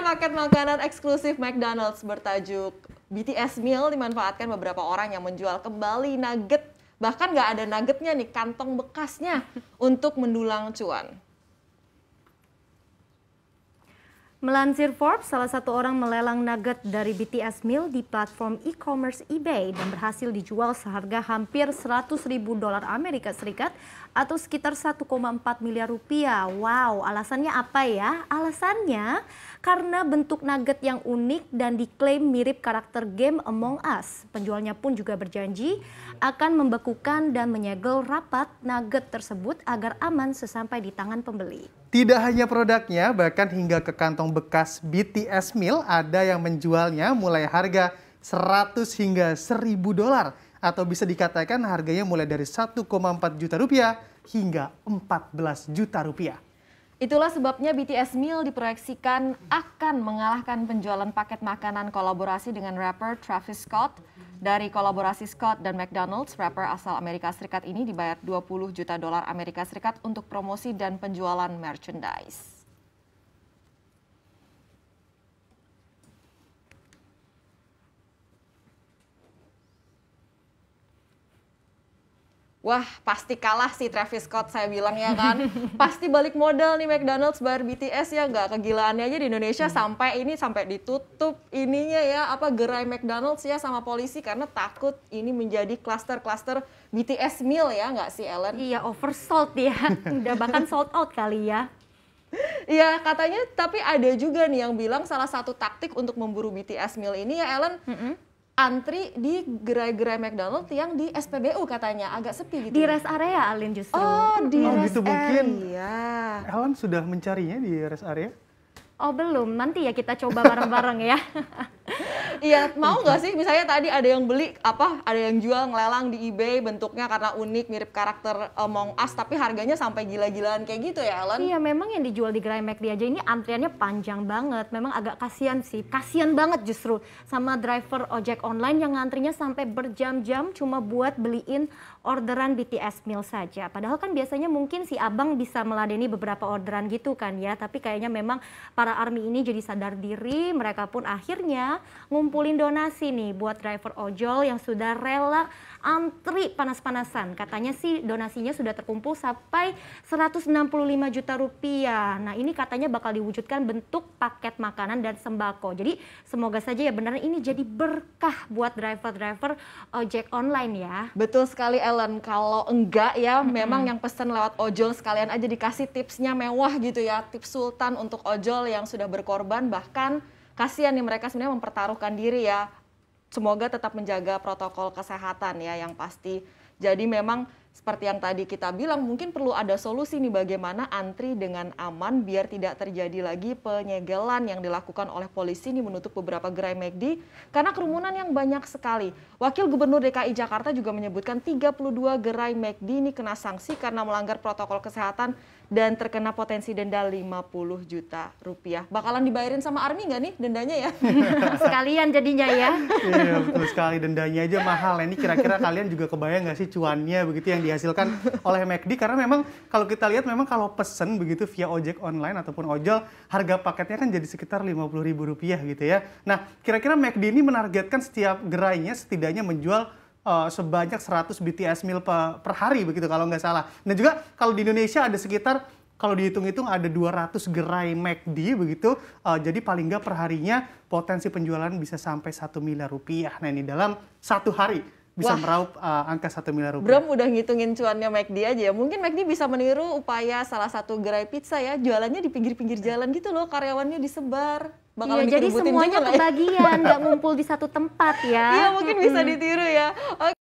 Pengiriman paket makanan eksklusif McDonald's bertajuk BTS Meal dimanfaatkan beberapa orang yang menjual kembali nugget. Bahkan nggak ada nuggetnya nih, kantong bekasnya untuk mendulang cuan. Melansir Forbes, salah satu orang melelang nugget dari BTS Meal di platform e-commerce eBay dan berhasil dijual seharga hampir 100 ribu dolar Amerika Serikat atau sekitar 1,4 miliar rupiah. Wow, alasannya apa ya? Alasannya karena bentuk nugget yang unik dan diklaim mirip karakter game Among Us. Penjualnya pun juga berjanji akan membekukan dan menyegel rapat nugget tersebut agar aman sesampai di tangan pembeli. Tidak hanya produknya, bahkan hingga ke kantong bekas BTS meal ada yang menjualnya mulai harga 100 hingga 1000 dolar atau bisa dikatakan harganya mulai dari 1,4 juta rupiah hingga 14 juta rupiah. Itulah sebabnya BTS Meal diproyeksikan akan mengalahkan penjualan paket makanan kolaborasi dengan rapper Travis Scott. Dari kolaborasi Scott dan McDonald's, rapper asal Amerika Serikat ini dibayar 20 juta dolar Amerika Serikat untuk promosi dan penjualan merchandise. Wah, pasti kalah sih Travis Scott saya bilang ya kan. pasti balik modal nih McDonald's bar BTS ya nggak kegilaannya aja di Indonesia hmm. sampai ini sampai ditutup ininya ya apa gerai McDonald's ya sama polisi karena takut ini menjadi kluster-kluster BTS meal ya nggak sih Ellen? Iya, oversold ya. Udah bahkan sold out kali ya. Iya katanya tapi ada juga nih yang bilang salah satu taktik untuk memburu BTS meal ini ya Ellen mm -hmm antri di gerai-gerai McDonald yang di SPBU katanya agak sepi gitu. Di rest area Alin justru. Oh, di oh, rest gitu area. mungkin. Alan sudah mencarinya di rest area? Oh, belum. Nanti ya kita coba bareng-bareng ya. Iya, mau nggak sih misalnya tadi ada yang beli apa, ada yang jual ngelelang di eBay bentuknya karena unik mirip karakter Among Us tapi harganya sampai gila-gilaan kayak gitu ya, Alan? Iya, memang yang dijual di Gerai McD aja ini antriannya panjang banget. Memang agak kasihan sih, kasihan banget justru sama driver ojek online yang ngantrinya sampai berjam-jam cuma buat beliin orderan BTS meal saja. Padahal kan biasanya mungkin si abang bisa meladeni beberapa orderan gitu kan ya, tapi kayaknya memang para army ini jadi sadar diri, mereka pun akhirnya ngumpul ngumpulin donasi nih buat driver ojol yang sudah rela antri panas-panasan. Katanya sih donasinya sudah terkumpul sampai 165 juta rupiah. Nah ini katanya bakal diwujudkan bentuk paket makanan dan sembako. Jadi semoga saja ya benar ini jadi berkah buat driver-driver ojek online ya. Betul sekali Ellen. Kalau enggak ya memang yang pesan lewat ojol sekalian aja dikasih tipsnya mewah gitu ya. Tips sultan untuk ojol yang sudah berkorban bahkan kasihan nih mereka sebenarnya mempertaruhkan diri ya. Semoga tetap menjaga protokol kesehatan ya yang pasti. Jadi memang seperti yang tadi kita bilang mungkin perlu ada solusi nih bagaimana antri dengan aman biar tidak terjadi lagi penyegelan yang dilakukan oleh polisi nih menutup beberapa gerai McD e karena kerumunan yang banyak sekali. Wakil Gubernur DKI Jakarta juga menyebutkan 32 gerai McD e ini kena sanksi karena melanggar protokol kesehatan dan terkena potensi denda 50 juta rupiah. Bakalan dibayarin sama Army nggak nih dendanya ya? Sekalian jadinya ya. Iya betul sekali dendanya aja mahal. Ya. Ini kira-kira kalian juga kebayang nggak sih cuannya begitu yang dihasilkan oleh McD? Karena memang kalau kita lihat memang kalau pesen begitu via ojek online ataupun ojol harga paketnya kan jadi sekitar lima puluh ribu rupiah gitu ya. Nah kira-kira McD ini menargetkan setiap gerainya setidaknya menjual uh, sebanyak 100 BTS meal per, per hari begitu kalau nggak salah. Dan juga kalau di Indonesia ada sekitar kalau dihitung-hitung ada 200 gerai McD begitu. Uh, jadi paling nggak perharinya potensi penjualan bisa sampai satu miliar rupiah. Nah ini dalam satu hari bisa Wah, meraup uh, angka satu miliar rupiah. Bram udah ngitungin cuannya McD aja ya. Mungkin McD bisa meniru upaya salah satu gerai pizza ya, jualannya di pinggir-pinggir jalan gitu loh, karyawannya disebar. Bakal iya, jadi semuanya ya. kebagian, nggak ngumpul di satu tempat ya. Iya, mungkin bisa ditiru ya. Oke.